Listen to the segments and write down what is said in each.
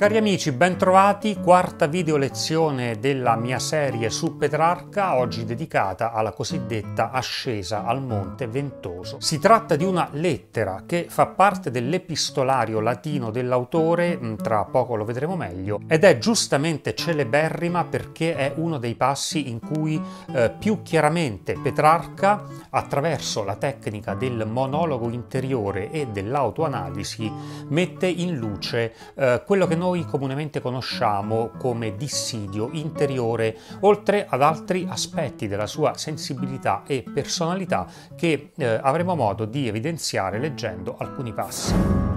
Cari amici, bentrovati, quarta video lezione della mia serie su Petrarca, oggi dedicata alla cosiddetta ascesa al Monte Ventoso. Si tratta di una lettera che fa parte dell'epistolario latino dell'autore, mm, tra poco lo vedremo meglio, ed è giustamente celeberrima perché è uno dei passi in cui eh, più chiaramente Petrarca, attraverso la tecnica del monologo interiore e dell'autoanalisi, mette in luce eh, quello che noi noi comunemente conosciamo come dissidio interiore, oltre ad altri aspetti della sua sensibilità e personalità che eh, avremo modo di evidenziare leggendo alcuni passi.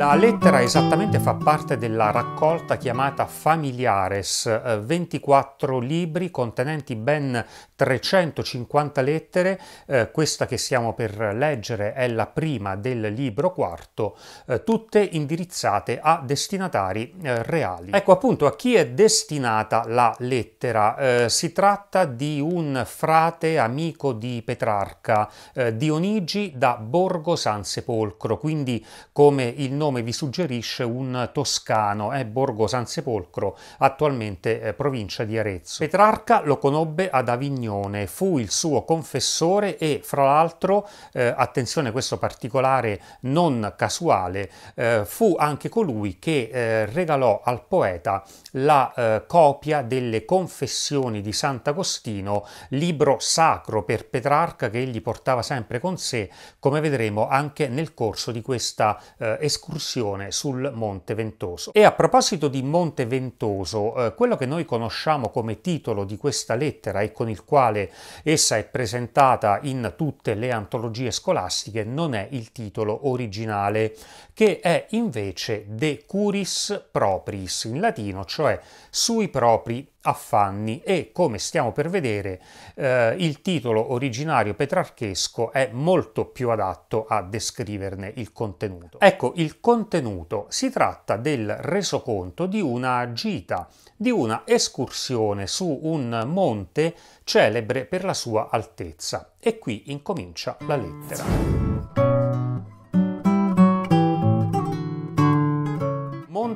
La lettera esattamente fa parte della raccolta chiamata Familiares, 24 eh, libri contenenti ben 350 lettere, eh, questa che stiamo per leggere è la prima del libro quarto, eh, tutte indirizzate a destinatari eh, reali. Ecco appunto a chi è destinata la lettera. Eh, si tratta di un frate amico di Petrarca, eh, Dionigi da Borgo San Sepolcro, quindi come il nome nome vi suggerisce un toscano, è eh, Borgo San Sepolcro, attualmente eh, provincia di Arezzo. Petrarca lo conobbe ad Avignone, fu il suo confessore e fra l'altro, eh, attenzione questo particolare non casuale, eh, fu anche colui che eh, regalò al poeta la eh, copia delle Confessioni di Sant'Agostino, libro sacro per Petrarca che egli portava sempre con sé, come vedremo anche nel corso di questa eh, escursione un'escursione sul Monte Ventoso. E a proposito di Monte Ventoso, eh, quello che noi conosciamo come titolo di questa lettera e con il quale essa è presentata in tutte le antologie scolastiche non è il titolo originale, che è invece De Curis Propris, in latino, cioè sui propri affanni e come stiamo per vedere eh, il titolo originario petrarchesco è molto più adatto a descriverne il contenuto. Ecco, il contenuto si tratta del resoconto di una gita, di una escursione su un monte celebre per la sua altezza e qui incomincia la lettera.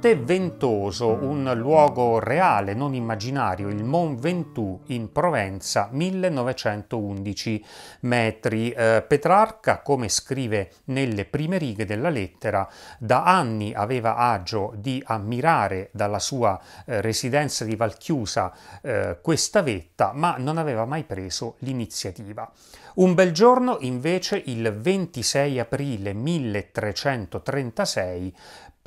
Monte Ventoso, un luogo reale, non immaginario, il Mont Ventoux in Provenza, 1911 metri. Eh, Petrarca, come scrive nelle prime righe della lettera, da anni aveva agio di ammirare dalla sua eh, residenza di Valchiusa eh, questa vetta, ma non aveva mai preso l'iniziativa. Un bel giorno, invece, il 26 aprile 1336,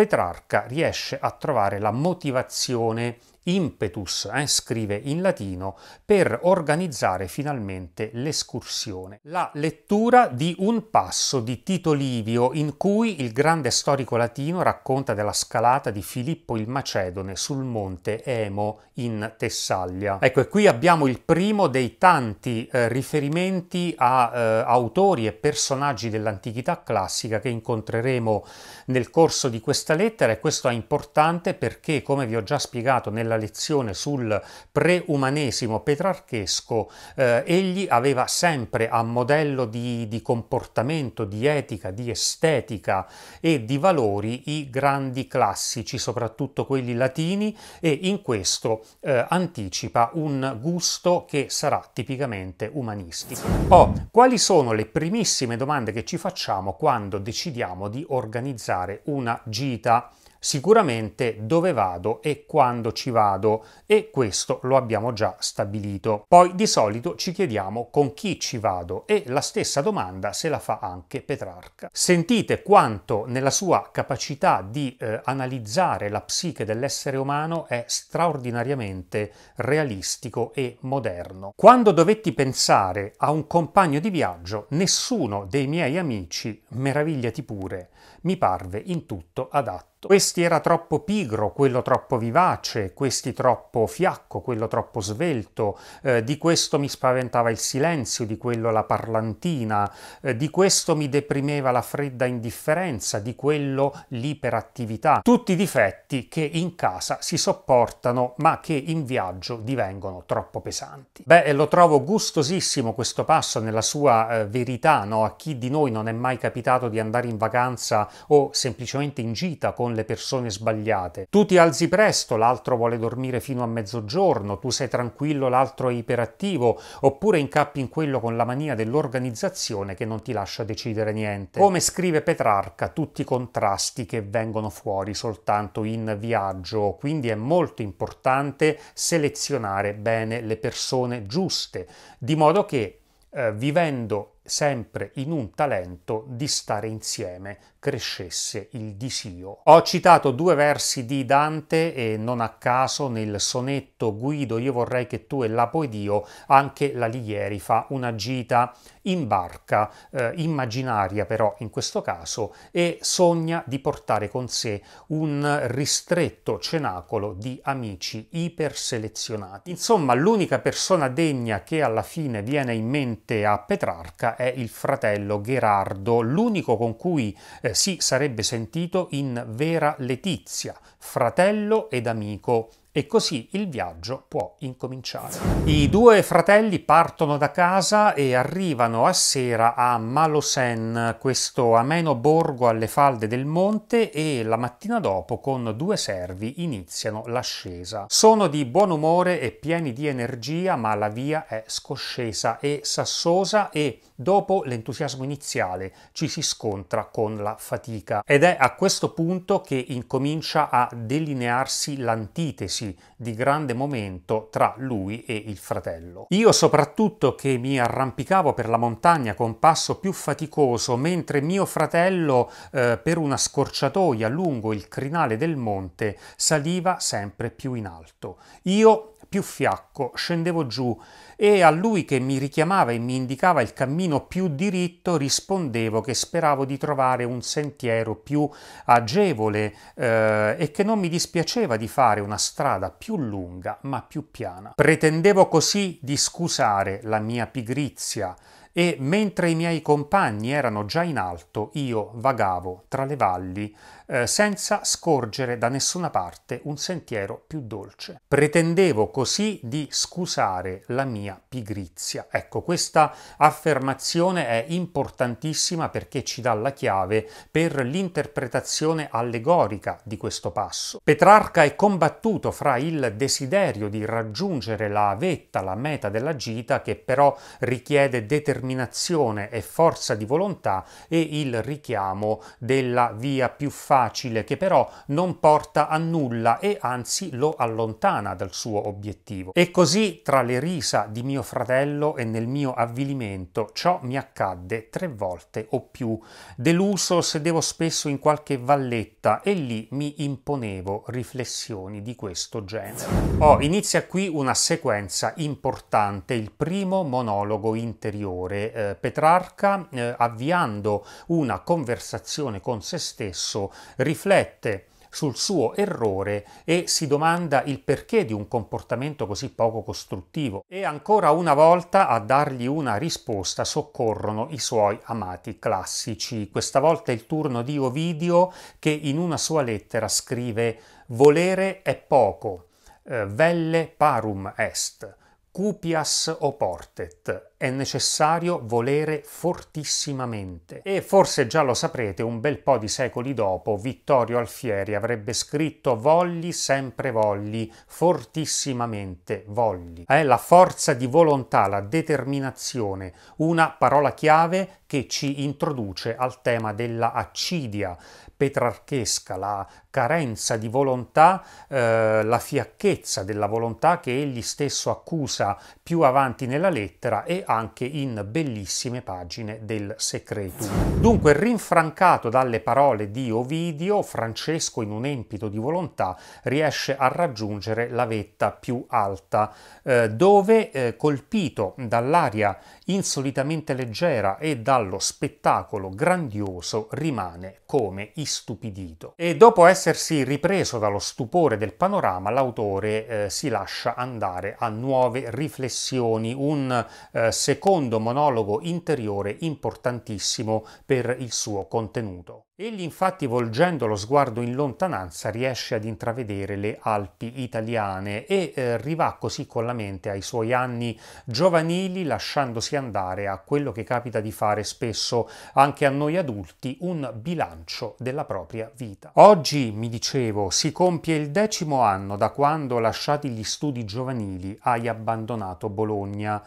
Petrarca riesce a trovare la motivazione impetus, eh, scrive in latino, per organizzare finalmente l'escursione. La lettura di un passo di Tito Livio in cui il grande storico latino racconta della scalata di Filippo il Macedone sul monte Emo in Tessaglia. Ecco, e qui abbiamo il primo dei tanti eh, riferimenti a eh, autori e personaggi dell'antichità classica che incontreremo nel corso di questa lettera e questo è importante perché, come vi ho già spiegato nella nella lezione sul preumanesimo petrarchesco, eh, egli aveva sempre a modello di, di comportamento, di etica, di estetica e di valori i grandi classici, soprattutto quelli latini, e in questo eh, anticipa un gusto che sarà tipicamente umanistico. Oh, quali sono le primissime domande che ci facciamo quando decidiamo di organizzare una gita? sicuramente dove vado e quando ci vado e questo lo abbiamo già stabilito. Poi di solito ci chiediamo con chi ci vado e la stessa domanda se la fa anche Petrarca. Sentite quanto nella sua capacità di eh, analizzare la psiche dell'essere umano è straordinariamente realistico e moderno. Quando dovetti pensare a un compagno di viaggio, nessuno dei miei amici, meravigliati pure, mi parve in tutto adatto fatto. Certo. Questi era troppo pigro, quello troppo vivace, questi troppo fiacco, quello troppo svelto, eh, di questo mi spaventava il silenzio, di quello la parlantina, eh, di questo mi deprimeva la fredda indifferenza, di quello l'iperattività. Tutti i difetti che in casa si sopportano ma che in viaggio divengono troppo pesanti. Beh, lo trovo gustosissimo questo passo nella sua eh, verità, no? A chi di noi non è mai capitato di andare in vacanza o semplicemente in gita con con le persone sbagliate. Tu ti alzi presto, l'altro vuole dormire fino a mezzogiorno, tu sei tranquillo, l'altro è iperattivo, oppure incappi in quello con la mania dell'organizzazione che non ti lascia decidere niente. Come scrive Petrarca, tutti i contrasti che vengono fuori soltanto in viaggio, quindi è molto importante selezionare bene le persone giuste, di modo che eh, vivendo sempre in un talento di stare insieme crescesse il disio. Ho citato due versi di Dante e non a caso nel sonetto Guido io vorrei che tu e la poedio io anche l'Alighieri fa una gita in barca, eh, immaginaria però in questo caso, e sogna di portare con sé un ristretto cenacolo di amici iperselezionati. Insomma, l'unica persona degna che alla fine viene in mente a Petrarca è il fratello Gherardo, l'unico con cui eh, eh, si sarebbe sentito in vera letizia, fratello ed amico e così il viaggio può incominciare. I due fratelli partono da casa e arrivano a sera a Malosen, questo ameno borgo alle falde del monte e la mattina dopo con due servi iniziano l'ascesa. Sono di buon umore e pieni di energia, ma la via è scoscesa e sassosa e dopo l'entusiasmo iniziale ci si scontra con la fatica ed è a questo punto che incomincia a delinearsi l'antitesi così di grande momento tra lui e il fratello. Io soprattutto che mi arrampicavo per la montagna con passo più faticoso, mentre mio fratello eh, per una scorciatoia lungo il crinale del monte saliva sempre più in alto. Io più fiacco scendevo giù e a lui che mi richiamava e mi indicava il cammino più diritto rispondevo che speravo di trovare un sentiero più agevole eh, e che non mi dispiaceva di fare una strada più lunga ma più piana. Pretendevo così di scusare la mia pigrizia e mentre i miei compagni erano già in alto, io vagavo tra le valli eh, senza scorgere da nessuna parte un sentiero più dolce. Pretendevo così di scusare la mia pigrizia. Ecco, questa affermazione è importantissima perché ci dà la chiave per l'interpretazione allegorica di questo passo. Petrarca è combattuto fra il desiderio di raggiungere la vetta, la meta della gita, che però richiede determinazione determinazione e forza di volontà e il richiamo della via più facile che però non porta a nulla e anzi lo allontana dal suo obiettivo. E così tra le risa di mio fratello e nel mio avvilimento ciò mi accadde tre volte o più. Deluso sedevo spesso in qualche valletta e lì mi imponevo riflessioni di questo genere. Oh, inizia qui una sequenza importante, il primo monologo interiore autore eh, Petrarca, eh, avviando una conversazione con se stesso, riflette sul suo errore e si domanda il perché di un comportamento così poco costruttivo. E ancora una volta a dargli una risposta soccorrono i suoi amati classici. Questa volta è il turno di Ovidio che in una sua lettera scrive Volere è poco, eh, velle parum est, cupias oportet, è necessario volere fortissimamente. E forse già lo saprete, un bel po' di secoli dopo Vittorio Alfieri avrebbe scritto Volli sempre volli, fortissimamente volli. È la forza di volontà, la determinazione, una parola chiave che ci introduce al tema della accidia petrarchesca, la carenza di volontà, eh, la fiacchezza della volontà che egli stesso accusa più avanti nella lettera e anche in bellissime pagine del Secreto. Dunque, rinfrancato dalle parole di Ovidio, Francesco in un empito di volontà riesce a raggiungere la vetta più alta, eh, dove eh, colpito dall'aria insolitamente leggera e dallo spettacolo grandioso rimane come istupidito. E dopo essersi ripreso dallo stupore del panorama, l'autore eh, si lascia andare a nuove riflessioni, un eh, secondo monologo interiore importantissimo per il suo contenuto. Egli infatti volgendo lo sguardo in lontananza riesce ad intravedere le Alpi italiane e eh, rivà così con la mente ai suoi anni giovanili lasciandosi andare a quello che capita di fare spesso anche a noi adulti, un bilancio della propria vita. Oggi, mi dicevo, si compie il decimo anno da quando lasciati gli studi giovanili hai abbandonato Bologna.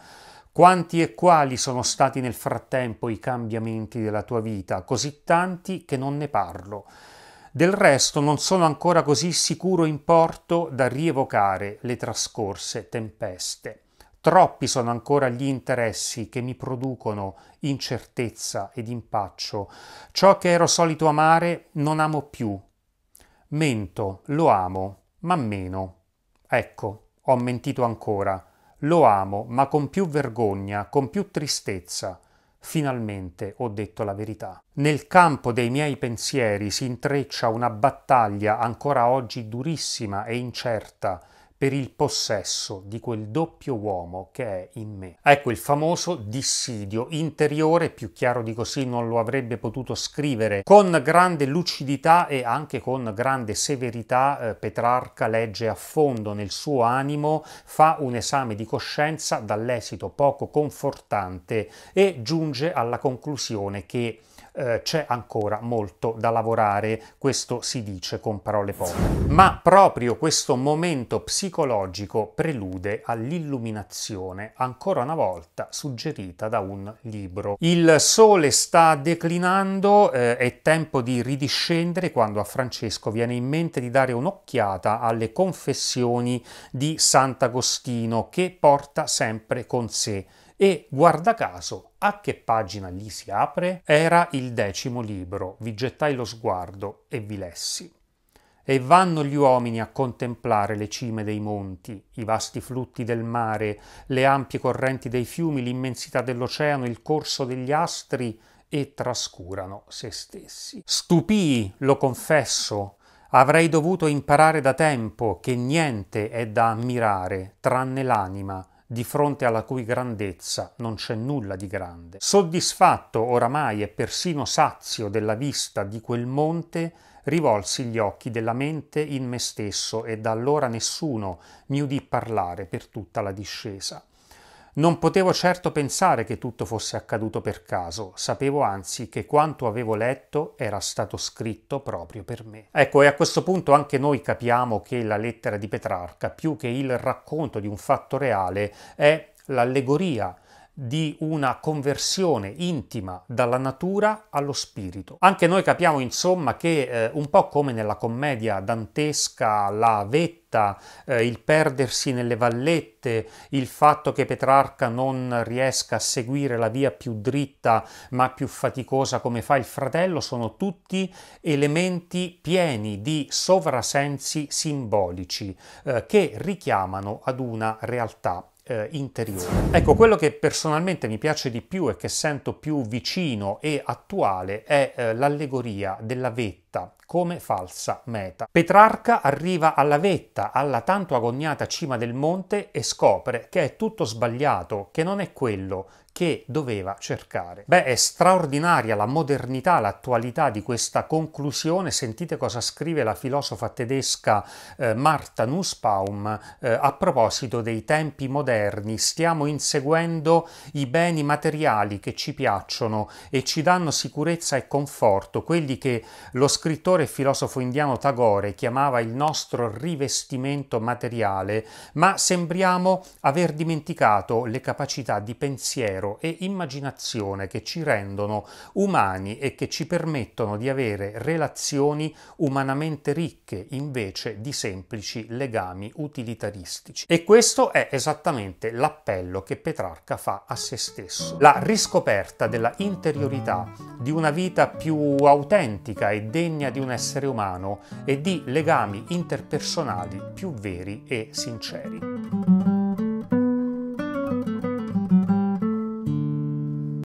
Quanti e quali sono stati nel frattempo i cambiamenti della tua vita, così tanti che non ne parlo. Del resto non sono ancora così sicuro in porto da rievocare le trascorse tempeste. Troppi sono ancora gli interessi che mi producono incertezza ed impaccio. Ciò che ero solito amare non amo più. Mento, lo amo, ma meno. Ecco, ho mentito ancora lo amo, ma con più vergogna, con più tristezza. Finalmente ho detto la verità. Nel campo dei miei pensieri si intreccia una battaglia ancora oggi durissima e incerta per il possesso di quel doppio uomo che è in me. Ecco il famoso dissidio interiore, più chiaro di così non lo avrebbe potuto scrivere, con grande lucidità e anche con grande severità eh, Petrarca legge a fondo nel suo animo, fa un esame di coscienza dall'esito poco confortante e giunge alla conclusione che eh, c'è ancora molto da lavorare, questo si dice con parole poche. Ma proprio questo momento psicologico prelude all'illuminazione, ancora una volta suggerita da un libro. Il sole sta declinando, eh, è tempo di ridiscendere quando a Francesco viene in mente di dare un'occhiata alle confessioni di Sant'Agostino che porta sempre con sé e guarda caso a che pagina gli si apre? Era il decimo libro, vi gettai lo sguardo e vi lessi. E vanno gli uomini a contemplare le cime dei monti, i vasti flutti del mare, le ampie correnti dei fiumi, l'immensità dell'oceano, il corso degli astri e trascurano se stessi. Stupii, lo confesso, avrei dovuto imparare da tempo che niente è da ammirare tranne l'anima di fronte alla cui grandezza non c'è nulla di grande. Soddisfatto oramai e persino sazio della vista di quel monte, rivolsi gli occhi della mente in me stesso e da allora nessuno mi udì parlare per tutta la discesa. Non potevo certo pensare che tutto fosse accaduto per caso, sapevo anzi che quanto avevo letto era stato scritto proprio per me. Ecco, e a questo punto anche noi capiamo che la lettera di Petrarca, più che il racconto di un fatto reale, è l'allegoria di una conversione intima dalla natura allo spirito. Anche noi capiamo insomma che eh, un po' come nella commedia dantesca la vetta, eh, il perdersi nelle vallette, il fatto che Petrarca non riesca a seguire la via più dritta ma più faticosa come fa il fratello, sono tutti elementi pieni di sovrasensi simbolici eh, che richiamano ad una realtà eh, interiore. Ecco, quello che personalmente mi piace di più e che sento più vicino e attuale è eh, l'allegoria della vetta come falsa meta. Petrarca arriva alla vetta, alla tanto agognata cima del monte e scopre che è tutto sbagliato, che non è quello che doveva cercare. Beh, è straordinaria la modernità, l'attualità di questa conclusione. Sentite cosa scrive la filosofa tedesca eh, Marta Nussbaum eh, a proposito dei tempi moderni. Stiamo inseguendo i beni materiali che ci piacciono e ci danno sicurezza e conforto, quelli che lo scrittore e filosofo indiano Tagore chiamava il nostro rivestimento materiale, ma sembriamo aver dimenticato le capacità di pensiero pensiero e immaginazione che ci rendono umani e che ci permettono di avere relazioni umanamente ricche invece di semplici legami utilitaristici. E questo è esattamente l'appello che Petrarca fa a se stesso. La riscoperta della interiorità, di una vita più autentica e degna di un essere umano e di legami interpersonali più veri e sinceri.